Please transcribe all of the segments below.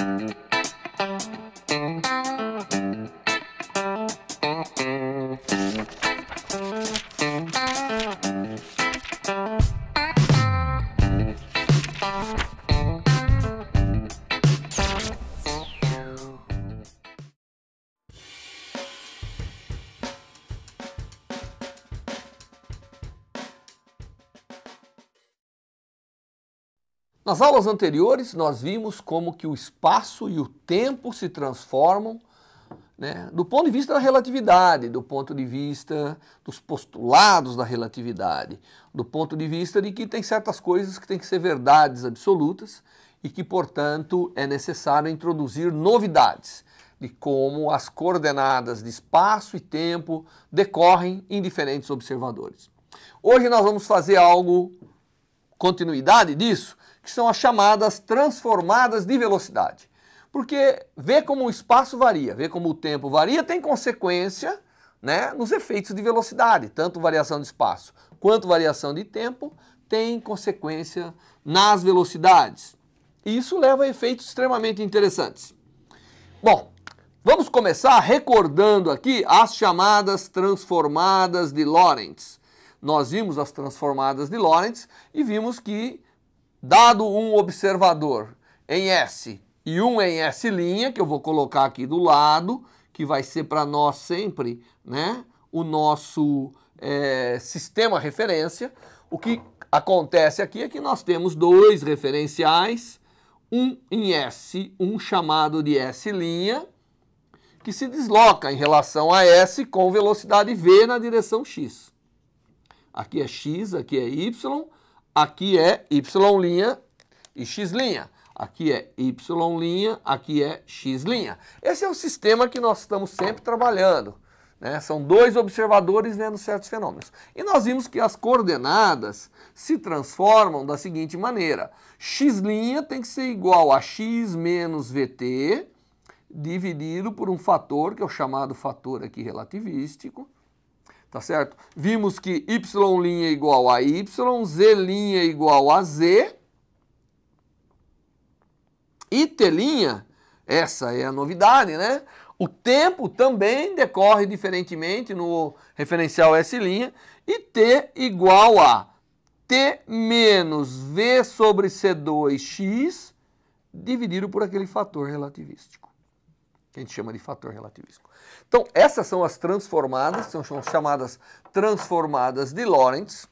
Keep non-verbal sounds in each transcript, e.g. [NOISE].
Thank you. Nas aulas anteriores, nós vimos como que o espaço e o tempo se transformam né, do ponto de vista da relatividade, do ponto de vista dos postulados da relatividade, do ponto de vista de que tem certas coisas que têm que ser verdades absolutas e que, portanto, é necessário introduzir novidades de como as coordenadas de espaço e tempo decorrem em diferentes observadores. Hoje nós vamos fazer algo, continuidade disso, que são as chamadas transformadas de velocidade. Porque ver como o espaço varia, ver como o tempo varia, tem consequência né, nos efeitos de velocidade, tanto variação de espaço quanto variação de tempo tem consequência nas velocidades. E isso leva a efeitos extremamente interessantes. Bom, vamos começar recordando aqui as chamadas transformadas de Lorentz. Nós vimos as transformadas de Lorentz e vimos que Dado um observador em S e um em S', que eu vou colocar aqui do lado, que vai ser para nós sempre né, o nosso é, sistema referência. O que acontece aqui é que nós temos dois referenciais, um em S, um chamado de S', que se desloca em relação a S com velocidade V na direção X. Aqui é X, aqui é Y, aqui é y' e x'. Aqui é y', aqui é x'. Esse é o sistema que nós estamos sempre trabalhando. Né? São dois observadores vendo certos fenômenos. E nós vimos que as coordenadas se transformam da seguinte maneira. x' tem que ser igual a x menos vt dividido por um fator, que é o chamado fator aqui relativístico, tá certo? Vimos que y' é igual a y, z' é igual a z, e t', essa é a novidade, né? O tempo também decorre diferentemente no referencial S', e t igual a t menos v sobre c2x dividido por aquele fator relativístico, que a gente chama de fator relativístico. Então, essas são as transformadas, são chamadas transformadas de Lorentz,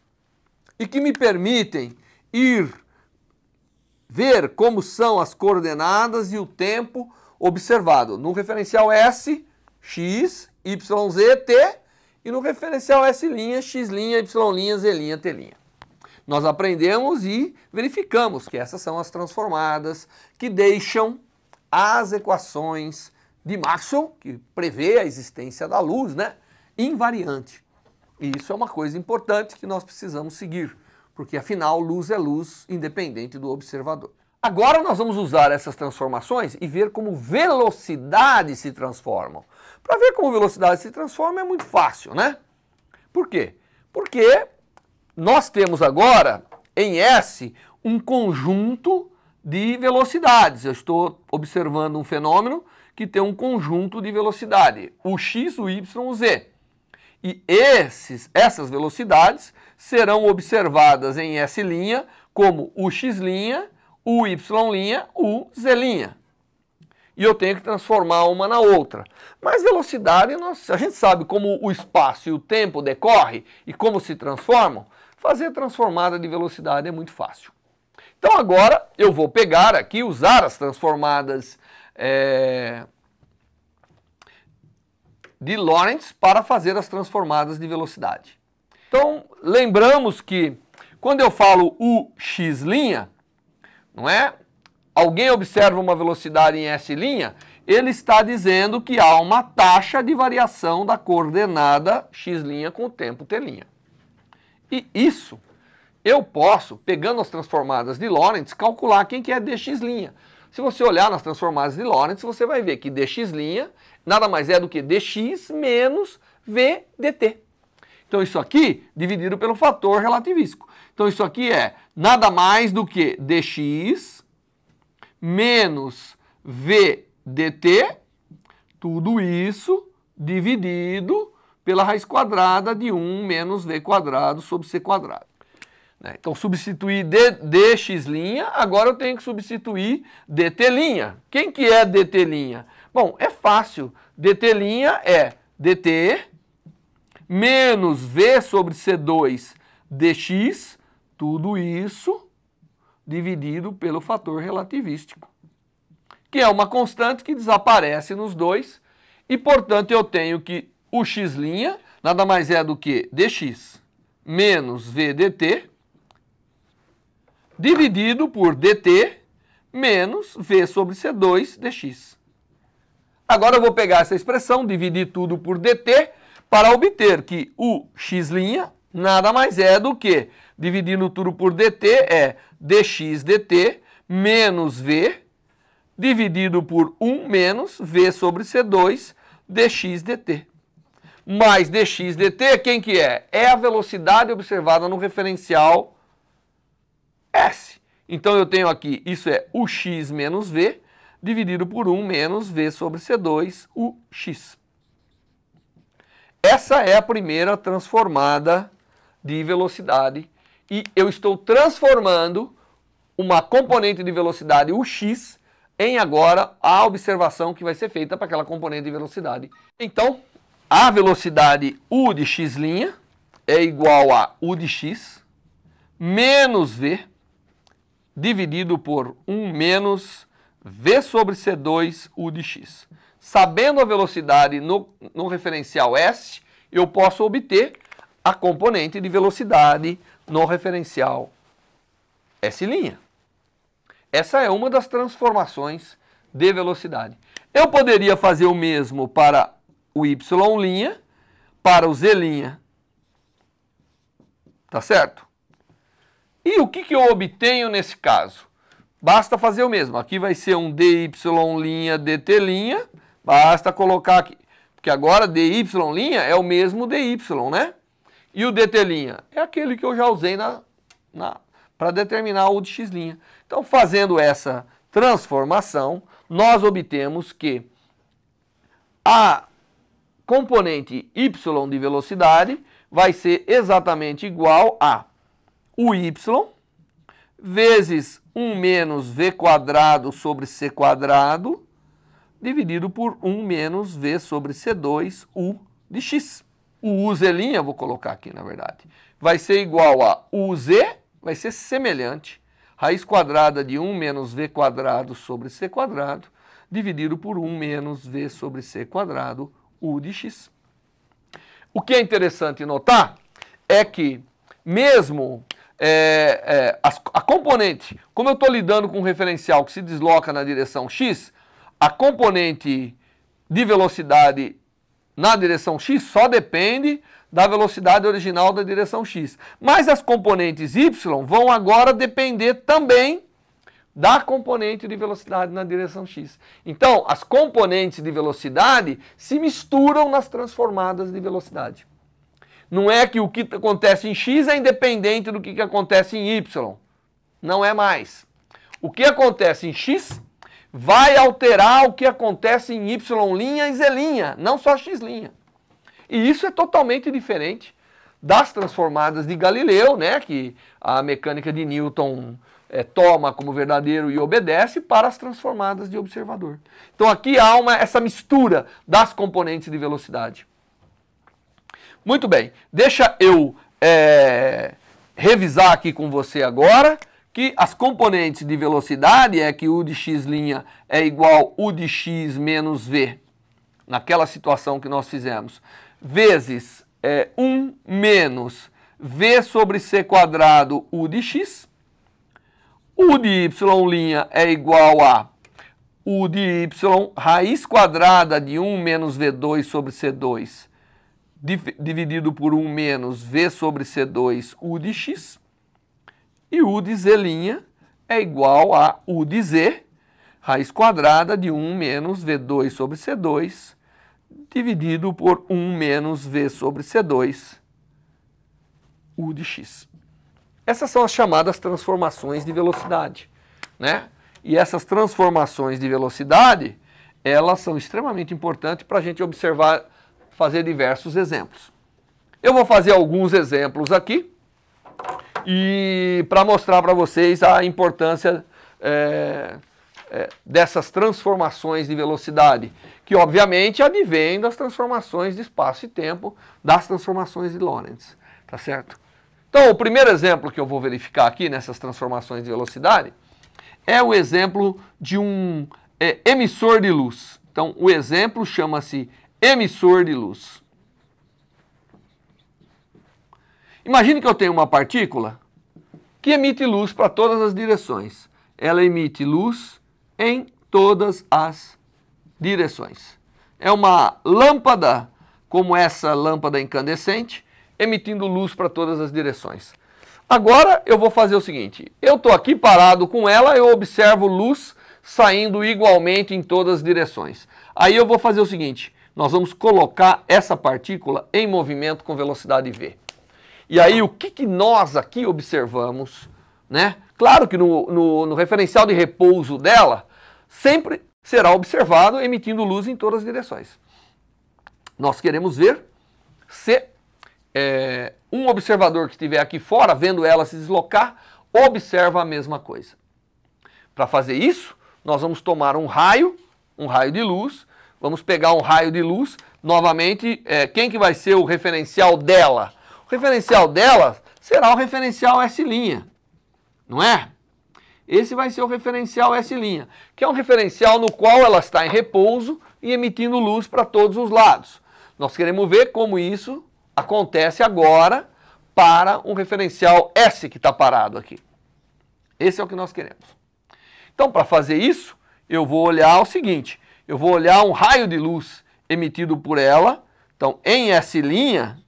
e que me permitem ir ver como são as coordenadas e o tempo observado no referencial S, x, y, z, t, e no referencial S', x', y', z', t'. Nós aprendemos e verificamos que essas são as transformadas que deixam as equações de Maxwell, que prevê a existência da luz, né? Invariante. E isso é uma coisa importante que nós precisamos seguir, porque afinal luz é luz independente do observador. Agora nós vamos usar essas transformações e ver como velocidades se transformam. Para ver como velocidades se transformam é muito fácil, né? Por quê? Porque nós temos agora em S um conjunto de velocidades. Eu estou observando um fenômeno que tem um conjunto de velocidade, o x, o y, o z. E esses, essas velocidades serão observadas em S' como o x', o y', o z'. E eu tenho que transformar uma na outra. Mas velocidade, nós, a gente sabe como o espaço e o tempo decorrem e como se transformam. Fazer a transformada de velocidade é muito fácil. Então agora eu vou pegar aqui, usar as transformadas é, de Lorentz para fazer as transformadas de velocidade. Então, lembramos que quando eu falo u x linha, não é? Alguém observa uma velocidade em s linha, ele está dizendo que há uma taxa de variação da coordenada x linha com o tempo t linha. E isso eu posso, pegando as transformadas de Lorentz, calcular quem que é dx linha. Se você olhar nas transformadas de Lorentz, você vai ver que dx linha nada mais é do que dx menos v dt. Então isso aqui dividido pelo fator relativístico. Então isso aqui é nada mais do que dx menos v dt, tudo isso dividido pela raiz quadrada de 1 menos v quadrado sobre c quadrado. Né? Então, substituir d, dx', agora eu tenho que substituir dt'. Quem que é dt'? Bom, é fácil. DT' é DT menos V sobre C2 dx, tudo isso dividido pelo fator relativístico, que é uma constante que desaparece nos dois, e portanto eu tenho que o x' nada mais é do que dx menos v dt dividido por dt menos v sobre c2 dx. Agora eu vou pegar essa expressão, dividir tudo por dt, para obter que o x' nada mais é do que, dividindo tudo por dt, é dx dt menos v, dividido por 1 menos v sobre c2 dx dt. Mais dx dt, quem que é? É a velocidade observada no referencial s. Então eu tenho aqui, isso é ux menos v, dividido por 1 menos V sobre C2, o X. Essa é a primeira transformada de velocidade e eu estou transformando uma componente de velocidade, o x, em agora a observação que vai ser feita para aquela componente de velocidade. Então, a velocidade u de x' é igual a u de x menos v dividido por 1 menos v sobre C2 U de x. Sabendo a velocidade no, no referencial S, eu posso obter a componente de velocidade no referencial S'. Essa é uma das transformações de velocidade. Eu poderia fazer o mesmo para o y', para o z'. Tá certo? E o que, que eu obtenho nesse caso? Basta fazer o mesmo. Aqui vai ser um dy' dt', basta colocar aqui. Porque agora dy' é o mesmo dy, né? E o dt' é aquele que eu já usei na, na para determinar o de x'. Então, fazendo essa transformação, nós obtemos que a componente y de velocidade vai ser exatamente igual a o y vezes 1 menos v quadrado sobre c quadrado dividido por 1 menos v sobre c2 u de x. O uz vou colocar aqui na verdade, vai ser igual a uz, vai ser semelhante, raiz quadrada de 1 menos v quadrado sobre c quadrado, dividido por 1 menos v sobre c quadrado, u de x. O que é interessante notar é que, mesmo é, é, a, a componente, como eu estou lidando com um referencial que se desloca na direção x, a componente de velocidade na direção x só depende da velocidade original da direção x. Mas as componentes y vão agora depender também da componente de velocidade na direção x. Então, as componentes de velocidade se misturam nas transformadas de velocidade. Não é que o que acontece em X é independente do que, que acontece em Y. Não é mais. O que acontece em X vai alterar o que acontece em Y' linha e Z', linha, não só X'. linha. E isso é totalmente diferente das transformadas de Galileu, né, que a mecânica de Newton é, toma como verdadeiro e obedece para as transformadas de observador. Então aqui há uma, essa mistura das componentes de velocidade. Muito bem, deixa eu é, revisar aqui com você agora que as componentes de velocidade é que u de x' é igual u de x menos v, naquela situação que nós fizemos, vezes é, 1 menos v sobre c quadrado u de x, u de y' é igual a u de y raiz quadrada de 1 menos v2 sobre c2 dividido por 1 menos V sobre C2 U de X. E U de Z' é igual a U de Z, raiz quadrada de 1 menos V2 sobre C2, dividido por 1 menos V sobre C2, U de X. Essas são as chamadas transformações de velocidade. Né? E essas transformações de velocidade, elas são extremamente importantes para a gente observar fazer diversos exemplos. Eu vou fazer alguns exemplos aqui e para mostrar para vocês a importância é, é, dessas transformações de velocidade, que obviamente advêm das transformações de espaço e tempo, das transformações de Lorentz, tá certo? Então, o primeiro exemplo que eu vou verificar aqui nessas transformações de velocidade é o exemplo de um é, emissor de luz. Então, o exemplo chama-se emissor de luz. Imagine que eu tenho uma partícula que emite luz para todas as direções. Ela emite luz em todas as direções. É uma lâmpada, como essa lâmpada incandescente, emitindo luz para todas as direções. Agora eu vou fazer o seguinte, eu estou aqui parado com ela, eu observo luz saindo igualmente em todas as direções. Aí eu vou fazer o seguinte, nós vamos colocar essa partícula em movimento com velocidade v. E aí, o que, que nós aqui observamos, né? Claro que no, no, no referencial de repouso dela, sempre será observado emitindo luz em todas as direções. Nós queremos ver se é, um observador que estiver aqui fora, vendo ela se deslocar, observa a mesma coisa. Para fazer isso, nós vamos tomar um raio, um raio de luz, Vamos pegar um raio de luz, novamente, é, quem que vai ser o referencial dela? O referencial dela será o referencial S', não é? Esse vai ser o referencial S', que é um referencial no qual ela está em repouso e emitindo luz para todos os lados. Nós queremos ver como isso acontece agora para um referencial S que está parado aqui. Esse é o que nós queremos. Então, para fazer isso, eu vou olhar o seguinte eu vou olhar um raio de luz emitido por ela. Então, em S', linha,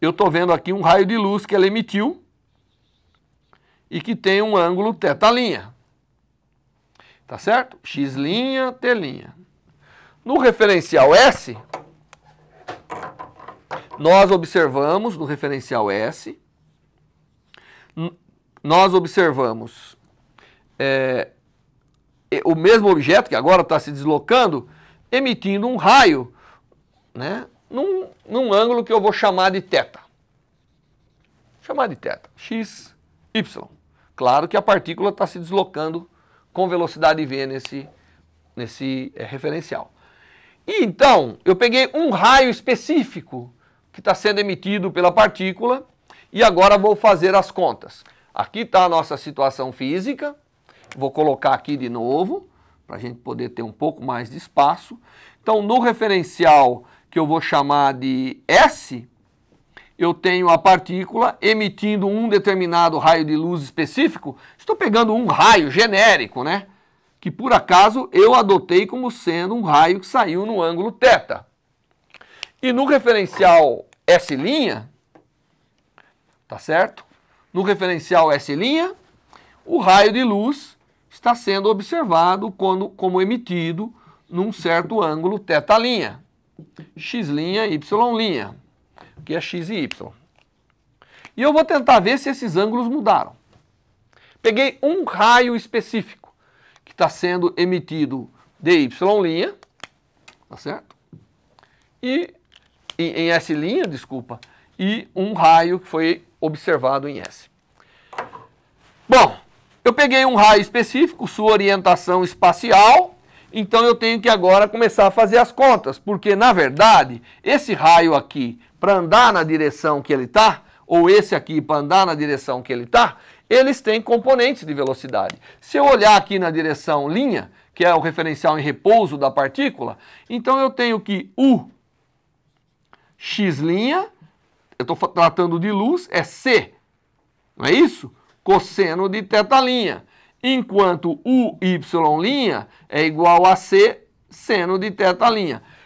eu estou vendo aqui um raio de luz que ela emitiu e que tem um ângulo θ'. Tá certo? X', T'. No referencial S, nós observamos, no referencial S, nós observamos é, o mesmo objeto que agora está se deslocando, emitindo um raio, né? Num, num ângulo que eu vou chamar de θ. Chamar de θ, x, y. Claro que a partícula está se deslocando com velocidade v nesse, nesse é, referencial. E então, eu peguei um raio específico que está sendo emitido pela partícula e agora vou fazer as contas. Aqui está a nossa situação física, Vou colocar aqui de novo, para a gente poder ter um pouco mais de espaço. Então, no referencial que eu vou chamar de S, eu tenho a partícula emitindo um determinado raio de luz específico. Estou pegando um raio genérico, né? Que por acaso eu adotei como sendo um raio que saiu no ângulo θ. E no referencial S', tá certo? No referencial S', o raio de luz está sendo observado quando, como emitido num certo ângulo θ', x', y', que é x e y. E eu vou tentar ver se esses ângulos mudaram. Peguei um raio específico que está sendo emitido de linha tá certo? E em S', desculpa, e um raio que foi observado em S. Bom, eu peguei um raio específico, sua orientação espacial, então eu tenho que agora começar a fazer as contas, porque na verdade, esse raio aqui, para andar na direção que ele está, ou esse aqui para andar na direção que ele está, eles têm componentes de velocidade. Se eu olhar aqui na direção linha, que é o referencial em repouso da partícula, então eu tenho que U x', eu estou tratando de luz, é C, não é isso? cosseno de θ', enquanto o y' é igual a c seno de θ'.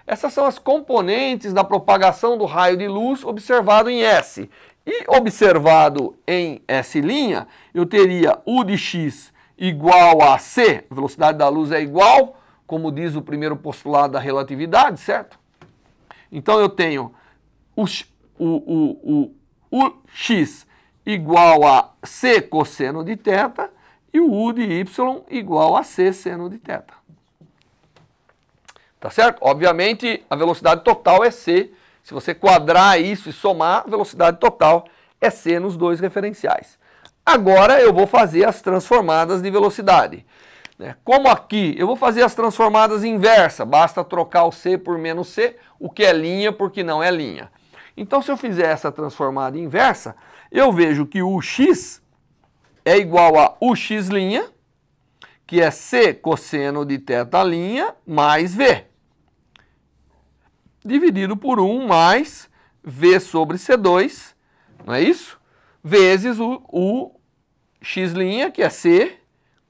Essas são as componentes da propagação do raio de luz observado em S. E observado em S', eu teria u de x igual a c, a velocidade da luz é igual, como diz o primeiro postulado da relatividade, certo? Então eu tenho o, o, o, o, o x igual a C cosseno de θ e o U de Y igual a C seno de θ. Tá certo? Obviamente, a velocidade total é C. Se você quadrar isso e somar, a velocidade total é C nos dois referenciais. Agora eu vou fazer as transformadas de velocidade. Né? Como aqui, eu vou fazer as transformadas inversas, basta trocar o C por menos C, o que é linha porque não é linha. Então, se eu fizer essa transformada inversa, eu vejo que o x é igual a ux', que é c cosseno de θ' mais v, dividido por 1 mais v sobre c2, não é isso? Vezes o, o x', que é c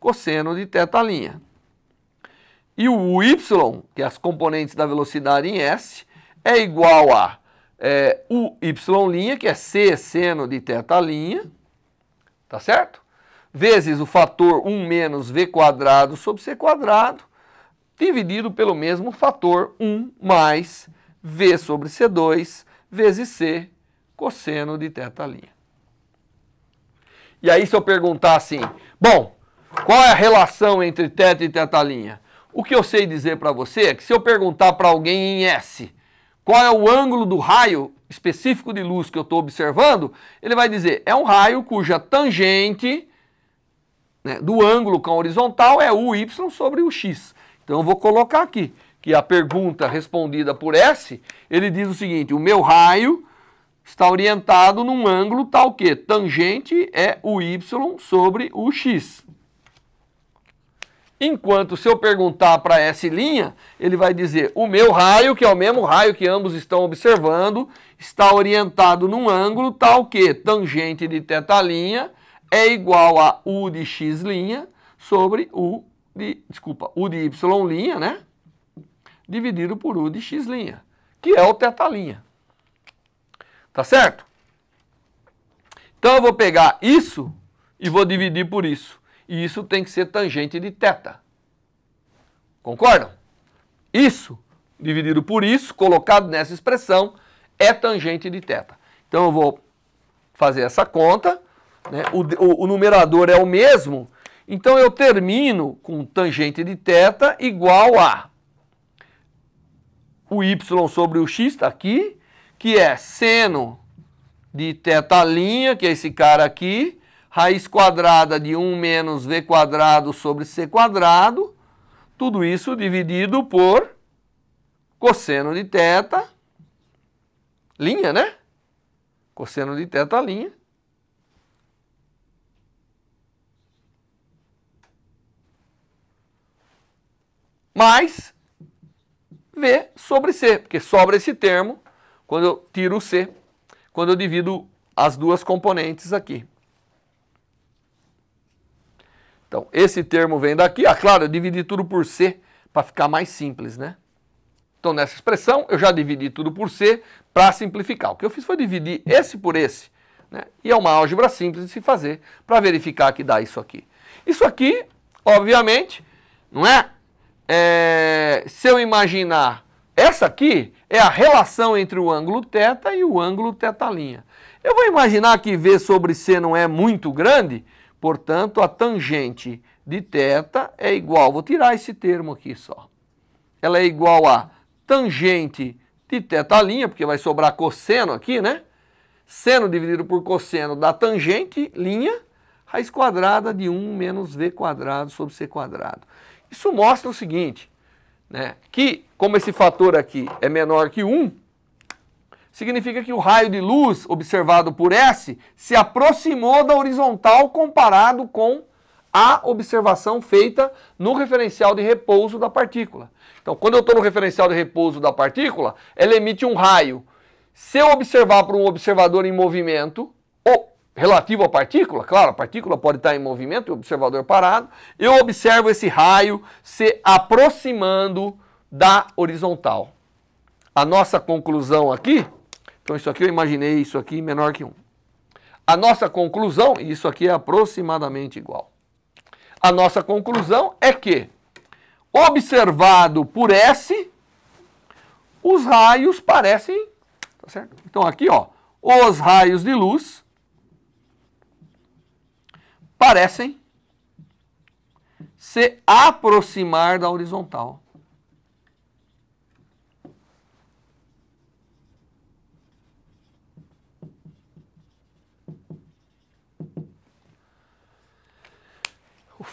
cosseno de θ'. E o y, que é as componentes da velocidade em s, é igual a é, o y', que é C seno de θ', tá certo? Vezes o fator 1 menos v quadrado sobre c quadrado, dividido pelo mesmo fator 1 mais v sobre c2 vezes c cosseno de θ'. E aí se eu perguntar assim, bom, qual é a relação entre θ e θ'? O que eu sei dizer para você é que se eu perguntar para alguém em S, qual é o ângulo do raio específico de luz que eu estou observando, ele vai dizer, é um raio cuja tangente né, do ângulo com a horizontal é o y sobre o x. Então eu vou colocar aqui que a pergunta respondida por S, ele diz o seguinte, o meu raio está orientado num ângulo tal que tangente é o y sobre o x. Enquanto se eu perguntar para S', ele vai dizer o meu raio, que é o mesmo raio que ambos estão observando, está orientado num ângulo tal que tangente de θ' é igual a U de x' sobre U de, desculpa, U de y', né? Dividido por U de x', que é o θ'. Tá certo? Então eu vou pegar isso e vou dividir por isso. E isso tem que ser tangente de θ. Concordam? Isso dividido por isso, colocado nessa expressão, é tangente de θ. Então eu vou fazer essa conta, né? o, o, o numerador é o mesmo, então eu termino com tangente de θ igual a o y sobre o x está aqui, que é seno de θ', que é esse cara aqui, raiz quadrada de 1 menos v quadrado sobre c quadrado, tudo isso dividido por cosseno de teta, linha, né? Cosseno de teta, linha. Mais V sobre C, porque sobra esse termo quando eu tiro o C, quando eu divido as duas componentes aqui. Então, esse termo vem daqui. Ah, claro, eu dividi tudo por C para ficar mais simples, né? Então, nessa expressão, eu já dividi tudo por C para simplificar. O que eu fiz foi dividir esse por esse. Né? E é uma álgebra simples de se fazer para verificar que dá isso aqui. Isso aqui, obviamente, não é? é? Se eu imaginar essa aqui, é a relação entre o ângulo θ e o ângulo θ'. Eu vou imaginar que V sobre C não é muito grande, Portanto, a tangente de θ é igual, vou tirar esse termo aqui só. Ela é igual a tangente de θ', porque vai sobrar cosseno aqui, né? Seno dividido por cosseno da tangente, linha, raiz quadrada de 1 menos v quadrado sobre c quadrado. Isso mostra o seguinte, né? que como esse fator aqui é menor que 1, significa que o raio de luz observado por S se aproximou da horizontal comparado com a observação feita no referencial de repouso da partícula. Então, quando eu estou no referencial de repouso da partícula, ela emite um raio. Se eu observar para um observador em movimento, ou relativo à partícula, claro, a partícula pode estar em movimento e o observador parado, eu observo esse raio se aproximando da horizontal. A nossa conclusão aqui então isso aqui eu imaginei, isso aqui menor que 1. A nossa conclusão, e isso aqui é aproximadamente igual. A nossa conclusão é que, observado por S, os raios parecem, tá certo? Então aqui, ó, os raios de luz parecem se aproximar da horizontal.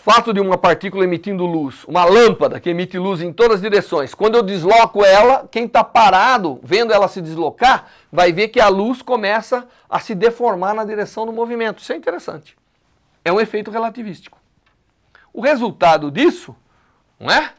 fato de uma partícula emitindo luz, uma lâmpada que emite luz em todas as direções, quando eu desloco ela, quem está parado vendo ela se deslocar, vai ver que a luz começa a se deformar na direção do movimento. Isso é interessante. É um efeito relativístico. O resultado disso, não é?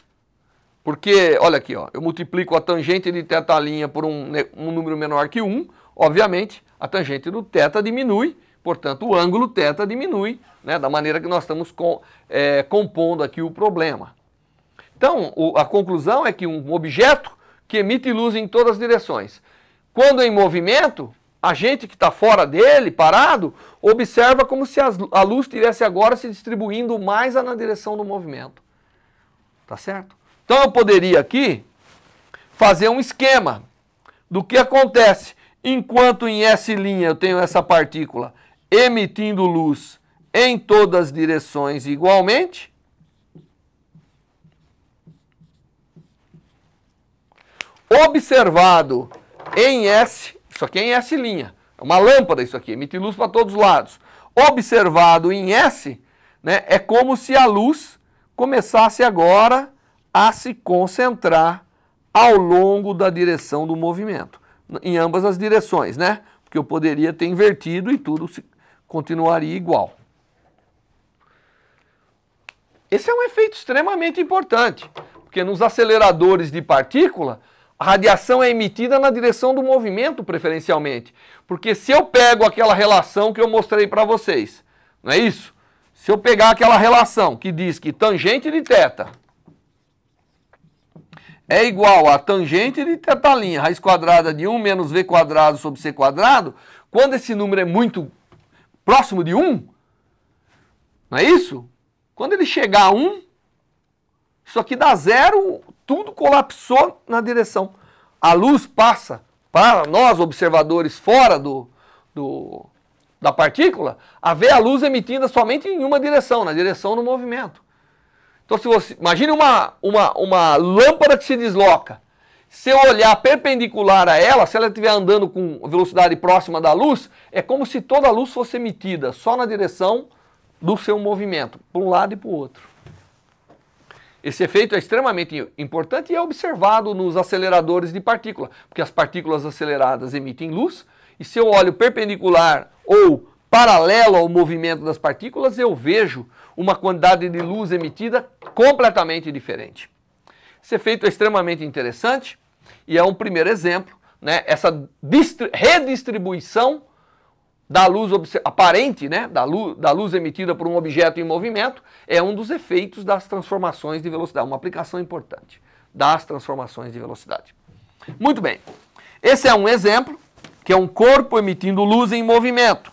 Porque, olha aqui, ó, eu multiplico a tangente de θ' por um, um número menor que 1, obviamente a tangente do θ diminui Portanto, o ângulo θ diminui, né, da maneira que nós estamos com, é, compondo aqui o problema. Então, o, a conclusão é que um objeto que emite luz em todas as direções, quando é em movimento, a gente que está fora dele, parado, observa como se as, a luz estivesse agora se distribuindo mais na direção do movimento. Tá certo? Então eu poderia aqui fazer um esquema do que acontece enquanto em S' eu tenho essa partícula emitindo luz em todas as direções igualmente? Observado em S, isso aqui é em S', linha, é uma lâmpada isso aqui, emite luz para todos os lados. Observado em S, né, é como se a luz começasse agora a se concentrar ao longo da direção do movimento, em ambas as direções, né? Porque eu poderia ter invertido e tudo se continuaria igual. Esse é um efeito extremamente importante, porque nos aceleradores de partícula, a radiação é emitida na direção do movimento preferencialmente. Porque se eu pego aquela relação que eu mostrei para vocês, não é isso? Se eu pegar aquela relação que diz que tangente de θ é igual a tangente de θ' raiz quadrada de 1 menos v quadrado sobre c quadrado, quando esse número é muito próximo de 1, não é isso? Quando ele chegar a 1, isso aqui dá zero, tudo colapsou na direção. A luz passa para nós, observadores fora do, do, da partícula, a ver a luz emitida somente em uma direção, na direção do movimento. Então, se você imagine uma, uma, uma lâmpada que se desloca se eu olhar perpendicular a ela, se ela estiver andando com velocidade próxima da luz, é como se toda a luz fosse emitida só na direção do seu movimento, para um lado e para o outro. Esse efeito é extremamente importante e é observado nos aceleradores de partícula, porque as partículas aceleradas emitem luz, e se eu olho perpendicular ou paralelo ao movimento das partículas, eu vejo uma quantidade de luz emitida completamente diferente. Esse efeito é extremamente interessante e é um primeiro exemplo, né? essa redistribuição da luz aparente, né? da, luz, da luz emitida por um objeto em movimento, é um dos efeitos das transformações de velocidade, uma aplicação importante das transformações de velocidade. Muito bem, esse é um exemplo que é um corpo emitindo luz em movimento.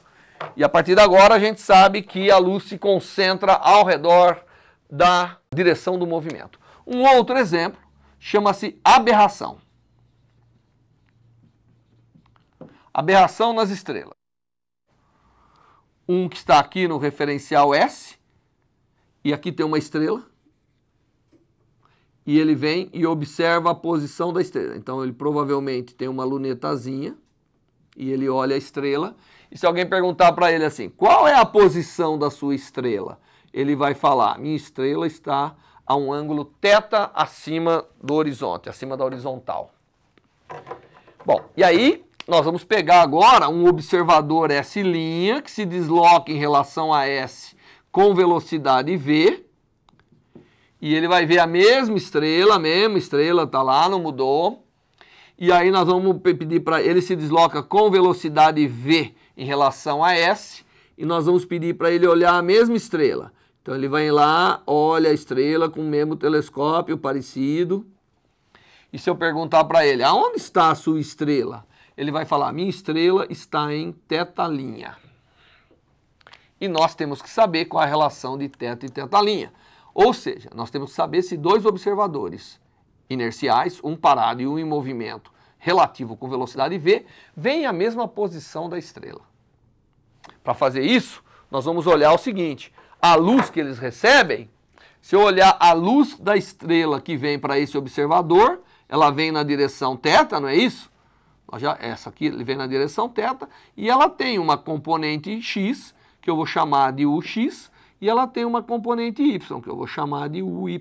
E a partir de agora a gente sabe que a luz se concentra ao redor da direção do movimento. Um outro exemplo chama-se aberração. Aberração nas estrelas. Um que está aqui no referencial S, e aqui tem uma estrela, e ele vem e observa a posição da estrela. Então ele provavelmente tem uma lunetazinha e ele olha a estrela. E se alguém perguntar para ele assim, qual é a posição da sua estrela? Ele vai falar, minha estrela está a um ângulo θ acima do horizonte, acima da horizontal. Bom, e aí nós vamos pegar agora um observador S' que se desloca em relação a S com velocidade V. E ele vai ver a mesma estrela, a mesma estrela está lá, não mudou. E aí nós vamos pedir para ele se desloca com velocidade V em relação a S. E nós vamos pedir para ele olhar a mesma estrela. Então ele vai lá, olha a estrela com o mesmo telescópio parecido. E se eu perguntar para ele, aonde está a sua estrela? Ele vai falar, minha estrela está em teta linha. E nós temos que saber qual é a relação de teta e teta linha. Ou seja, nós temos que saber se dois observadores inerciais, um parado e um em movimento, relativo com velocidade v, vem à mesma posição da estrela. Para fazer isso, nós vamos olhar o seguinte: a luz que eles recebem, se eu olhar a luz da estrela que vem para esse observador, ela vem na direção θ, não é isso? Já, essa aqui vem na direção θ e ela tem uma componente x, que eu vou chamar de ux, e ela tem uma componente y, que eu vou chamar de uy.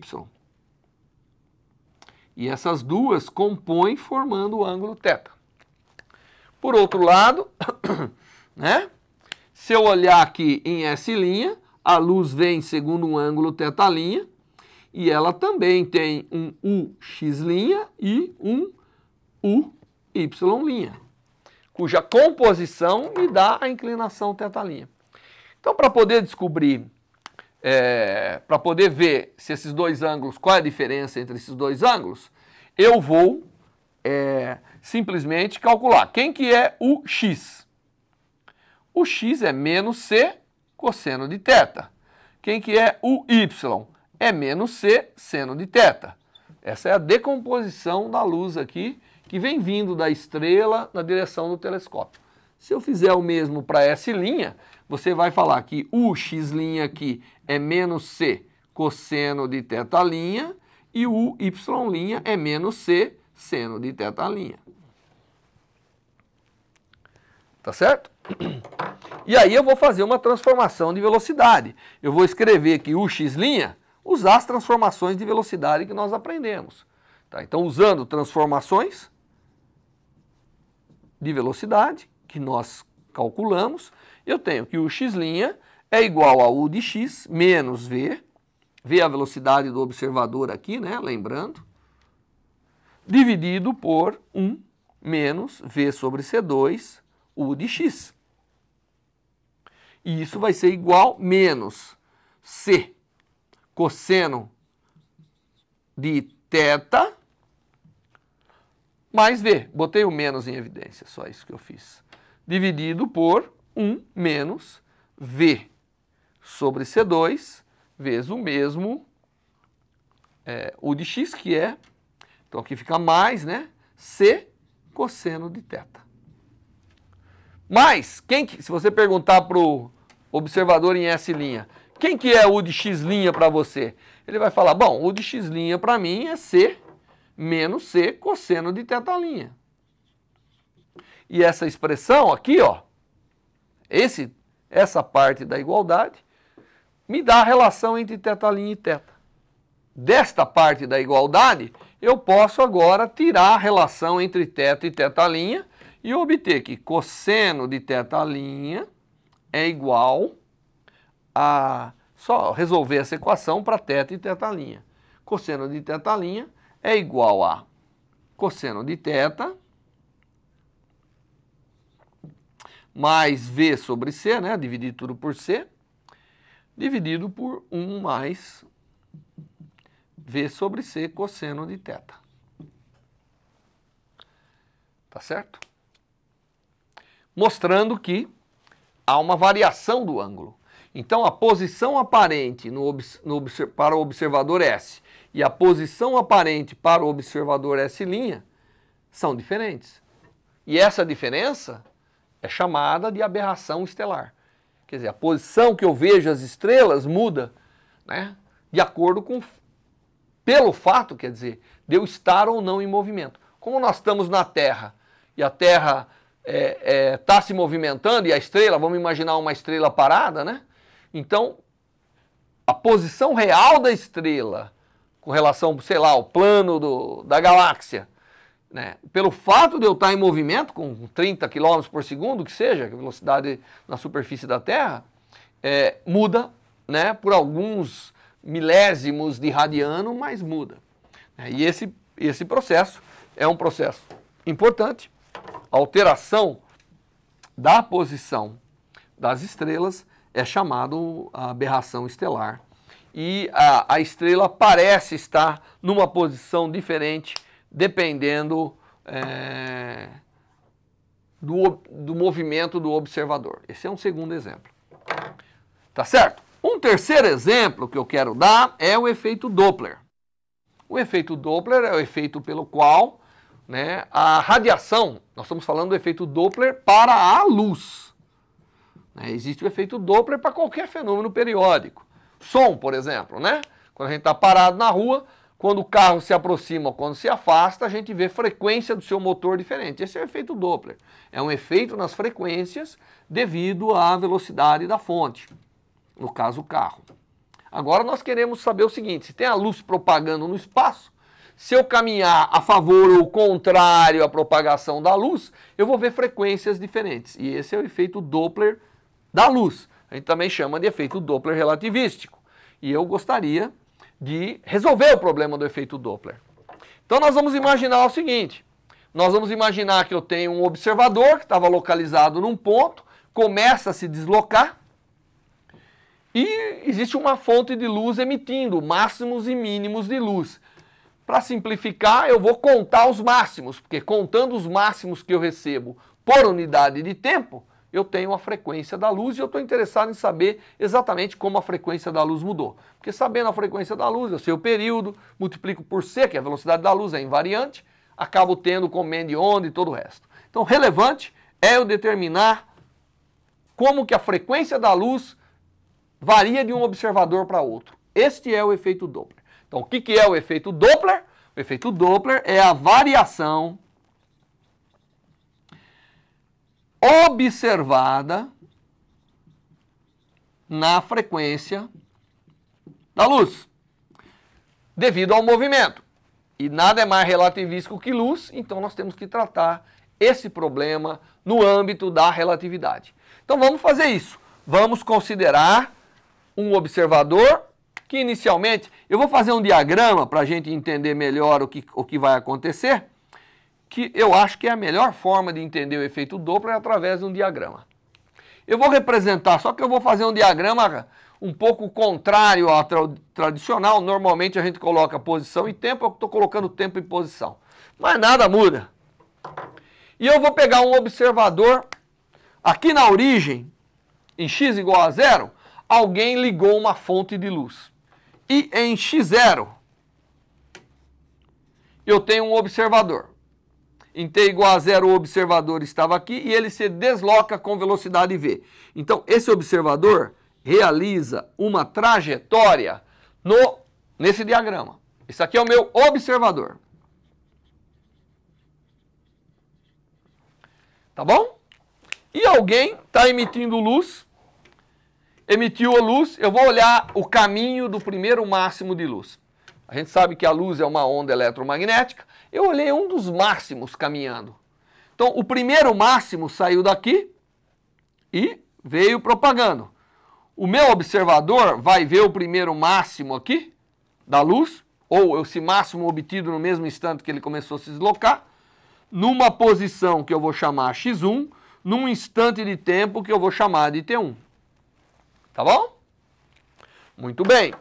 E essas duas compõem formando o ângulo θ. Por outro lado, [COUGHS] né? se eu olhar aqui em S', a luz vem segundo um ângulo θ', e ela também tem um UX' e um UY', cuja composição me dá a inclinação θ'. Então, para poder descobrir, é, para poder ver se esses dois ângulos, qual é a diferença entre esses dois ângulos, eu vou é, simplesmente calcular quem que é o x. O x é menos c cosseno de teta. Quem que é o y? É menos c seno de teta. Essa é a decomposição da luz aqui, que vem vindo da estrela na direção do telescópio. Se eu fizer o mesmo para S', você vai falar que o x' aqui é menos c cosseno de teta linha e o y' é menos c seno de teta linha. Tá certo? E aí eu vou fazer uma transformação de velocidade. Eu vou escrever aqui Ux' x' usar as transformações de velocidade que nós aprendemos. Tá? Então, usando transformações de velocidade que nós calculamos, eu tenho que Ux' x' é igual a u de x menos v, v é a velocidade do observador aqui, né? lembrando, dividido por 1 menos v sobre c2, u de x. E isso vai ser igual menos C cosseno de teta mais V. Botei o menos em evidência, só isso que eu fiz. Dividido por 1 menos V sobre C2 vezes o mesmo é, U de X, que é, então aqui fica mais, né? C cosseno de teta. Mas, quem que, se você perguntar para o observador em S linha, quem que é o de X linha para você? Ele vai falar, bom, o de X linha para mim é C menos C cosseno de teta linha. E essa expressão aqui, ó, esse, essa parte da igualdade, me dá a relação entre teta linha e teta. Desta parte da igualdade, eu posso agora tirar a relação entre teta e teta linha e obter que cosseno de teta linha é igual a... Só resolver essa equação para teta e teta linha Cosseno de teta linha é igual a cosseno de teta mais V sobre C, né? dividido tudo por C, dividido por 1 mais V sobre C cosseno de teta Tá certo? mostrando que há uma variação do ângulo. Então, a posição aparente no, no, para o observador S e a posição aparente para o observador S' são diferentes. E essa diferença é chamada de aberração estelar. Quer dizer, a posição que eu vejo as estrelas muda né, de acordo com. pelo fato, quer dizer, de eu estar ou não em movimento. Como nós estamos na Terra e a Terra está é, é, tá se movimentando e a estrela, vamos imaginar uma estrela parada, né? Então, a posição real da estrela com relação, sei lá, ao plano do, da galáxia, né? pelo fato de eu estar em movimento com 30 km por segundo, que seja, é a velocidade na superfície da Terra, é, muda né? por alguns milésimos de radiano, mas muda. Né? E esse, esse processo é um processo importante alteração da posição das estrelas é chamado aberração estelar. E a, a estrela parece estar numa posição diferente dependendo é, do, do movimento do observador. Esse é um segundo exemplo. Tá certo? Um terceiro exemplo que eu quero dar é o efeito Doppler. O efeito Doppler é o efeito pelo qual né, a radiação, nós estamos falando do efeito Doppler para a luz. Né? Existe o efeito Doppler para qualquer fenômeno periódico. Som, por exemplo, né? Quando a gente está parado na rua, quando o carro se aproxima ou quando se afasta, a gente vê frequência do seu motor diferente. Esse é o efeito Doppler. É um efeito nas frequências devido à velocidade da fonte, no caso o carro. Agora nós queremos saber o seguinte, se tem a luz propagando no espaço, se eu caminhar a favor ou contrário à propagação da luz, eu vou ver frequências diferentes. E esse é o efeito Doppler da luz. A gente também chama de efeito Doppler relativístico. E eu gostaria de resolver o problema do efeito Doppler. Então nós vamos imaginar o seguinte: nós vamos imaginar que eu tenho um observador que estava localizado num ponto, começa a se deslocar e existe uma fonte de luz emitindo máximos e mínimos de luz. Para simplificar, eu vou contar os máximos, porque contando os máximos que eu recebo por unidade de tempo, eu tenho a frequência da luz e eu estou interessado em saber exatamente como a frequência da luz mudou. Porque sabendo a frequência da luz, eu é sei o período, multiplico por C, que é a velocidade da luz, é invariante, acabo tendo com de onda e todo o resto. Então, relevante é eu determinar como que a frequência da luz varia de um observador para outro. Este é o efeito Doppler. Então, o que, que é o efeito Doppler? O efeito Doppler é a variação observada na frequência da luz, devido ao movimento. E nada é mais relativístico que luz, então nós temos que tratar esse problema no âmbito da relatividade. Então vamos fazer isso. Vamos considerar um observador que inicialmente eu vou fazer um diagrama para a gente entender melhor o que, o que vai acontecer, que eu acho que é a melhor forma de entender o efeito Doppler é através de um diagrama. Eu vou representar, só que eu vou fazer um diagrama um pouco contrário ao tra tradicional. Normalmente a gente coloca posição e tempo, eu estou colocando tempo e posição. Mas nada muda. E eu vou pegar um observador aqui na origem, em x igual a zero, alguém ligou uma fonte de luz. E em x0, eu tenho um observador. Em t igual a zero, o observador estava aqui e ele se desloca com velocidade v. Então, esse observador realiza uma trajetória no, nesse diagrama. Esse aqui é o meu observador. Tá bom? E alguém está emitindo luz emitiu a luz, eu vou olhar o caminho do primeiro máximo de luz. A gente sabe que a luz é uma onda eletromagnética. Eu olhei um dos máximos caminhando. Então, o primeiro máximo saiu daqui e veio propagando. O meu observador vai ver o primeiro máximo aqui da luz, ou esse máximo obtido no mesmo instante que ele começou a se deslocar, numa posição que eu vou chamar x1, num instante de tempo que eu vou chamar de t1. Tá bom? Muito bem.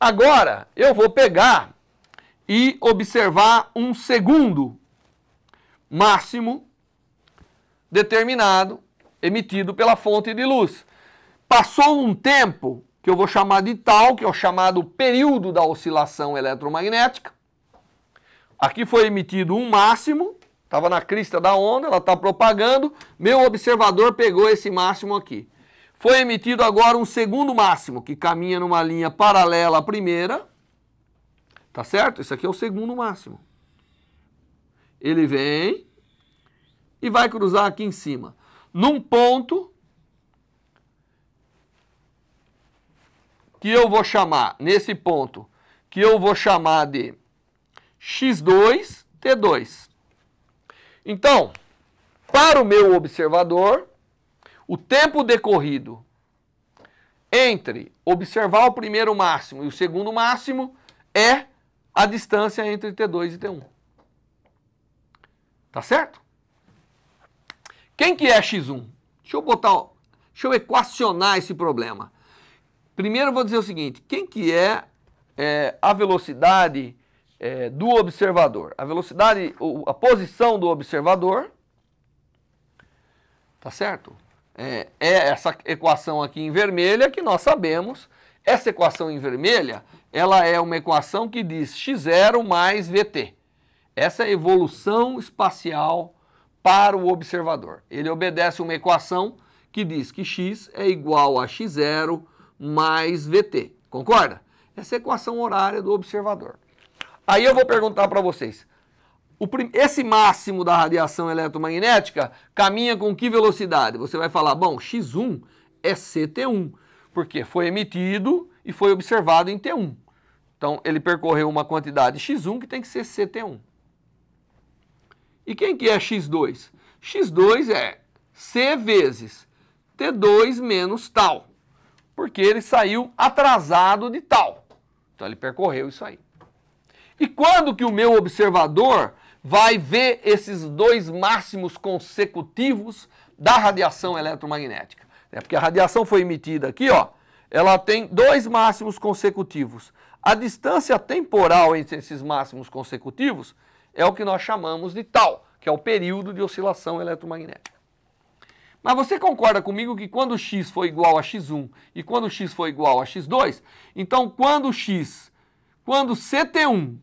Agora eu vou pegar e observar um segundo máximo determinado emitido pela fonte de luz. Passou um tempo que eu vou chamar de tal, que é o chamado período da oscilação eletromagnética. Aqui foi emitido um máximo, estava na crista da onda, ela está propagando. Meu observador pegou esse máximo aqui. Foi emitido agora um segundo máximo, que caminha numa linha paralela à primeira. Tá certo? Isso aqui é o segundo máximo. Ele vem e vai cruzar aqui em cima. Num ponto que eu vou chamar, nesse ponto, que eu vou chamar de x2, t2. Então, para o meu observador, o tempo decorrido entre observar o primeiro máximo e o segundo máximo é a distância entre T2 e T1. Tá certo? Quem que é X1? Deixa eu botar, deixa eu equacionar esse problema. Primeiro eu vou dizer o seguinte, quem que é, é a velocidade é, do observador? A velocidade, a posição do observador, tá certo? é, é essa equação aqui em vermelha que nós sabemos. Essa equação em vermelha, ela é uma equação que diz x0 mais vt. Essa é a evolução espacial para o observador. Ele obedece uma equação que diz que x é igual a x0 mais vt. Concorda? Essa é a equação horária do observador. Aí eu vou perguntar para vocês, esse máximo da radiação eletromagnética caminha com que velocidade? Você vai falar, bom, x1 é CT1, porque foi emitido e foi observado em T1. Então, ele percorreu uma quantidade x1 que tem que ser CT1. E quem que é x2? x2 é C vezes T2 menos tal, porque ele saiu atrasado de tal. Então, ele percorreu isso aí. E quando que o meu observador vai ver esses dois máximos consecutivos da radiação eletromagnética. É porque a radiação foi emitida aqui, ó, ela tem dois máximos consecutivos. A distância temporal entre esses máximos consecutivos é o que nós chamamos de tal, que é o período de oscilação eletromagnética. Mas você concorda comigo que quando x foi igual a x1 e quando x foi igual a x2, então quando x, quando ct1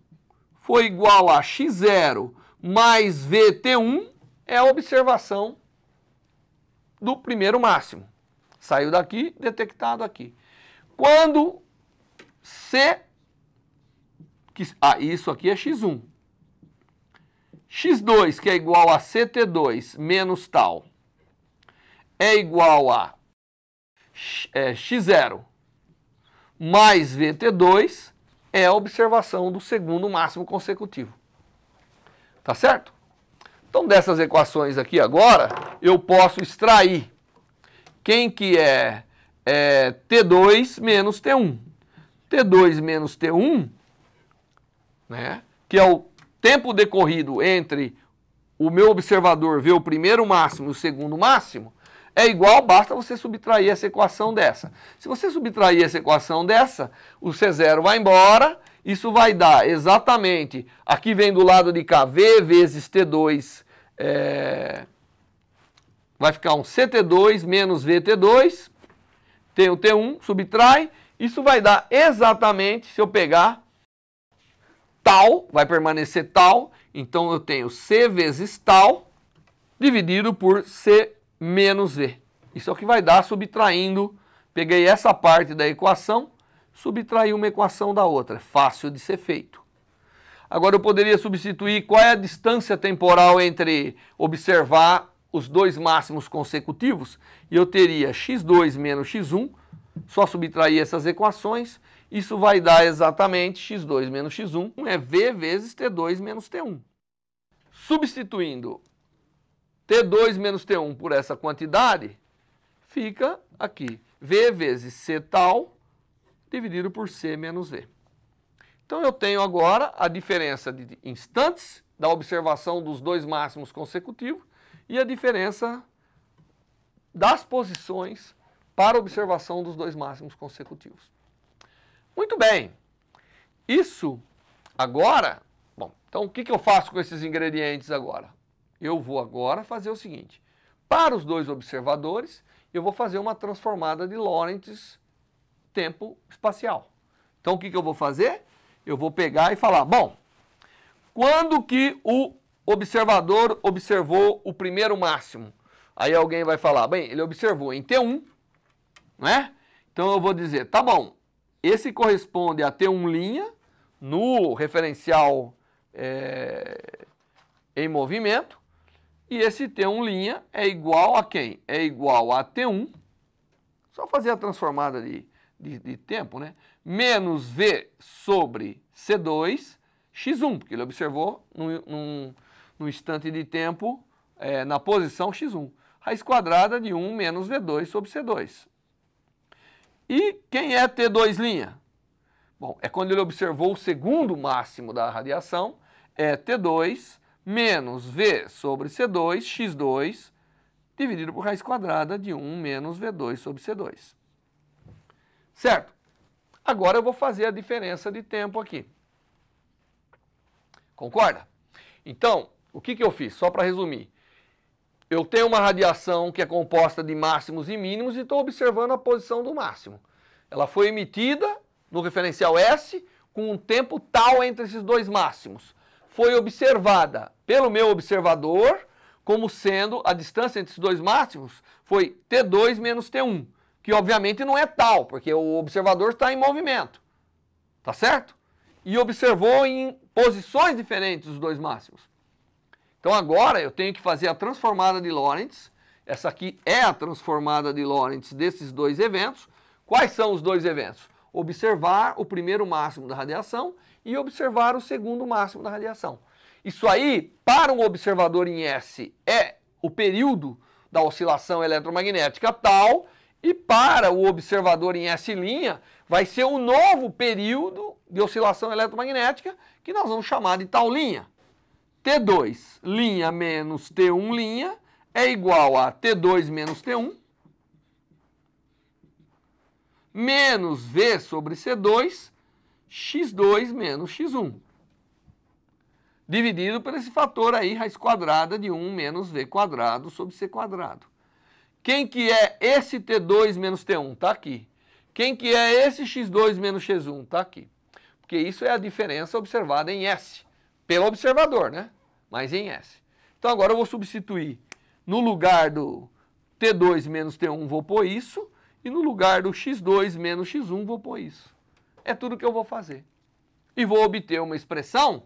for igual a x0 mais vt1, é a observação do primeiro máximo. Saiu daqui, detectado aqui. Quando C, que, ah, isso aqui é x1. x2, que é igual a ct2 menos tal, é igual a é, x0 mais vt2, é a observação do segundo máximo consecutivo. Tá certo? Então dessas equações aqui agora, eu posso extrair quem que é, é T2 menos T1. T2 menos T1, né, que é o tempo decorrido entre o meu observador ver o primeiro máximo e o segundo máximo, é igual, basta você subtrair essa equação dessa. Se você subtrair essa equação dessa, o C0 vai embora, isso vai dar exatamente, aqui vem do lado de cá, V vezes T2, é, vai ficar um CT2 menos VT2, tem o T1, subtrai, isso vai dar exatamente, se eu pegar tal, vai permanecer tal, então eu tenho C vezes tal dividido por C menos V. Isso é o que vai dar subtraindo. Peguei essa parte da equação, subtraí uma equação da outra. É fácil de ser feito. Agora eu poderia substituir qual é a distância temporal entre observar os dois máximos consecutivos e eu teria x2 menos x1, só subtrair essas equações, isso vai dar exatamente x2 menos x1, é v vezes t2 menos t1. Substituindo T2 menos T1 por essa quantidade fica aqui. V vezes C tal dividido por C menos V. Então eu tenho agora a diferença de instantes da observação dos dois máximos consecutivos e a diferença das posições para observação dos dois máximos consecutivos. Muito bem. Isso agora... Bom, então o que, que eu faço com esses ingredientes agora? eu vou agora fazer o seguinte: para os dois observadores, eu vou fazer uma transformada de Lorentz tempo espacial. Então o que, que eu vou fazer? Eu vou pegar e falar: bom, quando que o observador observou o primeiro máximo? Aí alguém vai falar: bem, ele observou em T1, né? Então eu vou dizer: tá bom, esse corresponde a T1 linha no referencial é, em movimento. E esse T1' é igual a quem? É igual a T1, só fazer a transformada de, de, de tempo, né? Menos V sobre C2, X1, porque ele observou num, num, num instante de tempo é, na posição X1. Raiz quadrada de 1 menos V2 sobre C2. E quem é T2 Bom, é quando ele observou o segundo máximo da radiação, é T2 menos V sobre C2, x2, dividido por raiz quadrada de 1 menos V2 sobre C2. Certo? Agora eu vou fazer a diferença de tempo aqui. Concorda? Então, o que, que eu fiz? Só para resumir. Eu tenho uma radiação que é composta de máximos e mínimos e estou observando a posição do máximo. Ela foi emitida no referencial S com um tempo tal entre esses dois máximos foi observada pelo meu observador como sendo a distância entre os dois máximos foi T2 menos T1, que obviamente não é tal, porque o observador está em movimento, tá certo? E observou em posições diferentes os dois máximos. Então agora eu tenho que fazer a transformada de Lorentz, essa aqui é a transformada de Lorentz desses dois eventos. Quais são os dois eventos? Observar o primeiro máximo da radiação e observar o segundo máximo da radiação. Isso aí, para um observador em S, é o período da oscilação eletromagnética tal, e para o observador em S', vai ser um novo período de oscilação eletromagnética, que nós vamos chamar de tal linha. T2 linha menos T1 linha é igual a T2 menos T1, menos V sobre C2 x2 menos x1. Dividido por esse fator aí, raiz quadrada de 1 menos v quadrado sobre c quadrado. Quem que é esse t2 menos t1? Está aqui. Quem que é esse x2 menos x1? Está aqui. Porque isso é a diferença observada em S. Pelo observador, né? Mas em S. Então agora eu vou substituir no lugar do t2 menos t1 vou pôr isso e no lugar do x2 menos x1 vou pôr isso. É tudo que eu vou fazer. E vou obter uma expressão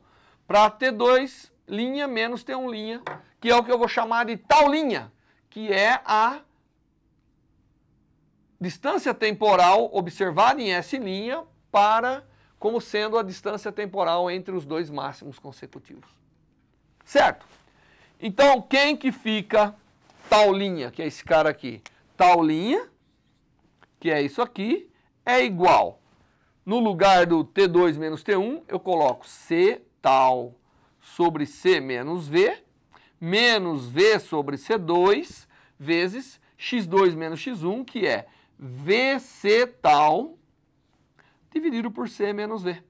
para T2 linha menos T1 linha, que é o que eu vou chamar de tal linha, que é a distância temporal observada em S linha para como sendo a distância temporal entre os dois máximos consecutivos. Certo? Então, quem que fica tal linha, que é esse cara aqui, tal linha, que é isso aqui, é igual no lugar do T2 menos T1, eu coloco C tal sobre C menos V, menos V sobre C2, vezes X2 menos X1, que é VC tal dividido por C menos V.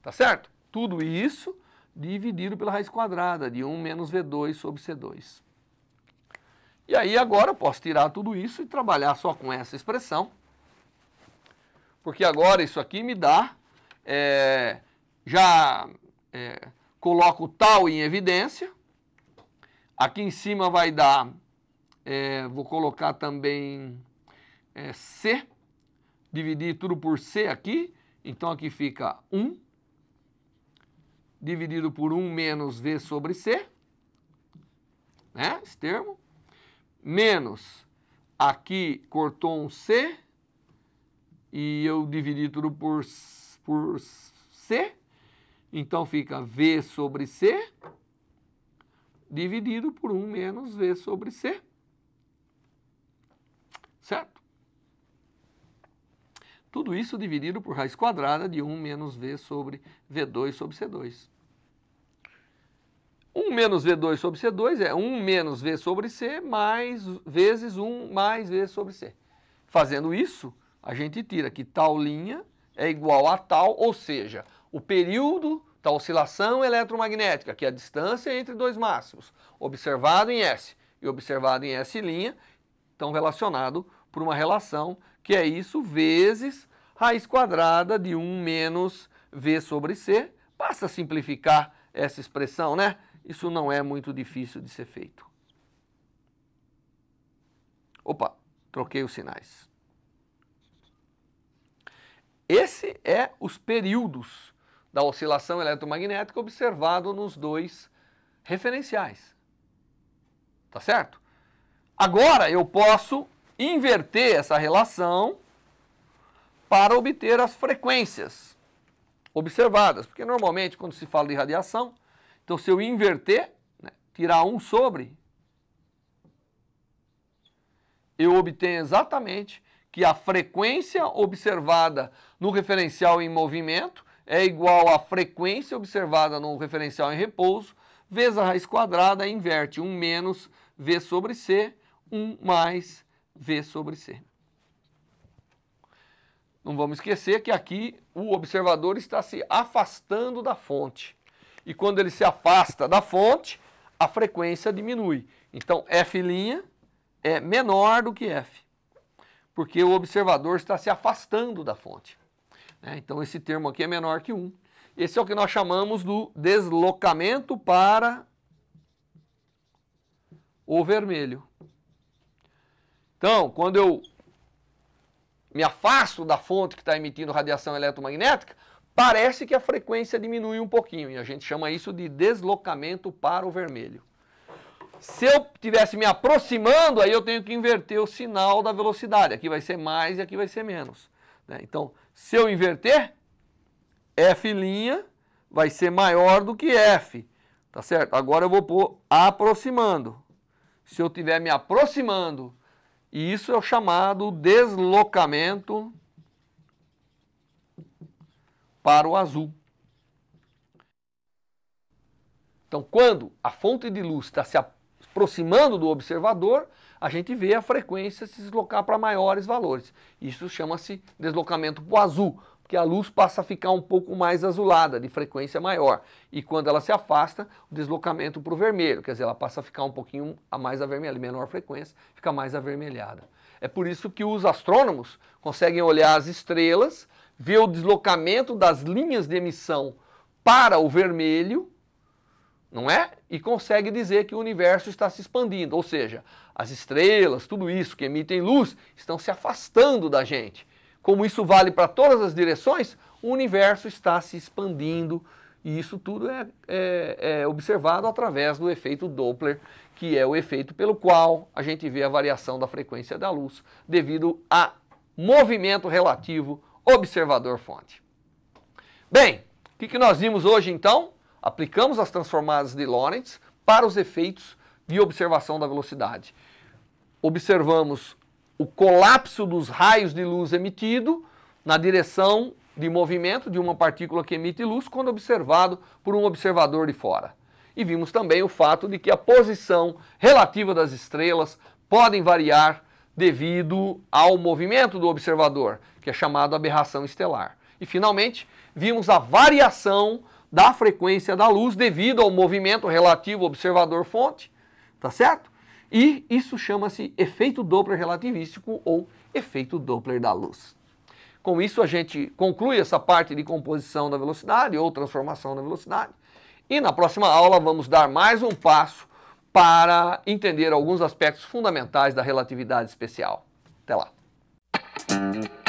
Tá certo? Tudo isso dividido pela raiz quadrada de 1 menos V2 sobre C2. E aí agora eu posso tirar tudo isso e trabalhar só com essa expressão porque agora isso aqui me dá, é, já é, coloco tal em evidência. Aqui em cima vai dar, é, vou colocar também é, C, dividir tudo por C aqui, então aqui fica 1, dividido por 1 menos V sobre C, né, esse termo, menos, aqui cortou um C, e eu dividi tudo por, por C, então fica V sobre C dividido por 1 menos V sobre C. Certo? Tudo isso dividido por raiz quadrada de 1 menos V sobre V2 sobre C2. 1 menos V2 sobre C2 é 1 menos V sobre C mais vezes 1 mais V sobre C. Fazendo isso, a gente tira que tal linha é igual a tal, ou seja, o período da oscilação eletromagnética, que é a distância entre dois máximos, observado em S e observado em S', estão relacionados por uma relação que é isso vezes raiz quadrada de 1 menos V sobre C. Basta simplificar essa expressão, né? Isso não é muito difícil de ser feito. Opa, troquei os sinais. Esse é os períodos da oscilação eletromagnética observado nos dois referenciais. Tá certo? Agora eu posso inverter essa relação para obter as frequências observadas, porque normalmente quando se fala de radiação, então se eu inverter, né, tirar um sobre, eu obtenho exatamente que a frequência observada no referencial em movimento é igual à frequência observada no referencial em repouso, vezes a raiz quadrada, inverte 1 menos V sobre C, 1 mais V sobre C. Não vamos esquecer que aqui o observador está se afastando da fonte. E quando ele se afasta da fonte, a frequência diminui. Então, F' é menor do que F porque o observador está se afastando da fonte. Né? Então, esse termo aqui é menor que 1. Esse é o que nós chamamos do deslocamento para o vermelho. Então, quando eu me afasto da fonte que está emitindo radiação eletromagnética, parece que a frequência diminui um pouquinho, e a gente chama isso de deslocamento para o vermelho. Se eu estivesse me aproximando, aí eu tenho que inverter o sinal da velocidade. Aqui vai ser mais e aqui vai ser menos. Né? Então, se eu inverter, F' vai ser maior do que F. Tá certo? Agora eu vou pôr aproximando. Se eu estiver me aproximando, e isso é o chamado deslocamento para o azul. Então, quando a fonte de luz está se aproximando, aproximando do observador, a gente vê a frequência se deslocar para maiores valores. Isso chama-se deslocamento para o azul, porque a luz passa a ficar um pouco mais azulada, de frequência maior. E quando ela se afasta, o deslocamento para o vermelho, quer dizer, ela passa a ficar um pouquinho a mais avermelhada, menor frequência, fica mais avermelhada. É por isso que os astrônomos conseguem olhar as estrelas, ver o deslocamento das linhas de emissão para o vermelho não é? E consegue dizer que o universo está se expandindo, ou seja, as estrelas, tudo isso que emitem luz, estão se afastando da gente. Como isso vale para todas as direções, o universo está se expandindo e isso tudo é, é, é observado através do efeito Doppler, que é o efeito pelo qual a gente vê a variação da frequência da luz devido a movimento relativo observador-fonte. Bem, o que, que nós vimos hoje então? Aplicamos as transformadas de Lorentz para os efeitos de observação da velocidade. Observamos o colapso dos raios de luz emitido na direção de movimento de uma partícula que emite luz quando observado por um observador de fora. E vimos também o fato de que a posição relativa das estrelas podem variar devido ao movimento do observador, que é chamado aberração estelar. E finalmente, vimos a variação da frequência da luz devido ao movimento relativo observador-fonte, tá certo? E isso chama-se efeito Doppler relativístico ou efeito Doppler da luz. Com isso, a gente conclui essa parte de composição da velocidade ou transformação da velocidade. E na próxima aula, vamos dar mais um passo para entender alguns aspectos fundamentais da relatividade especial. Até lá!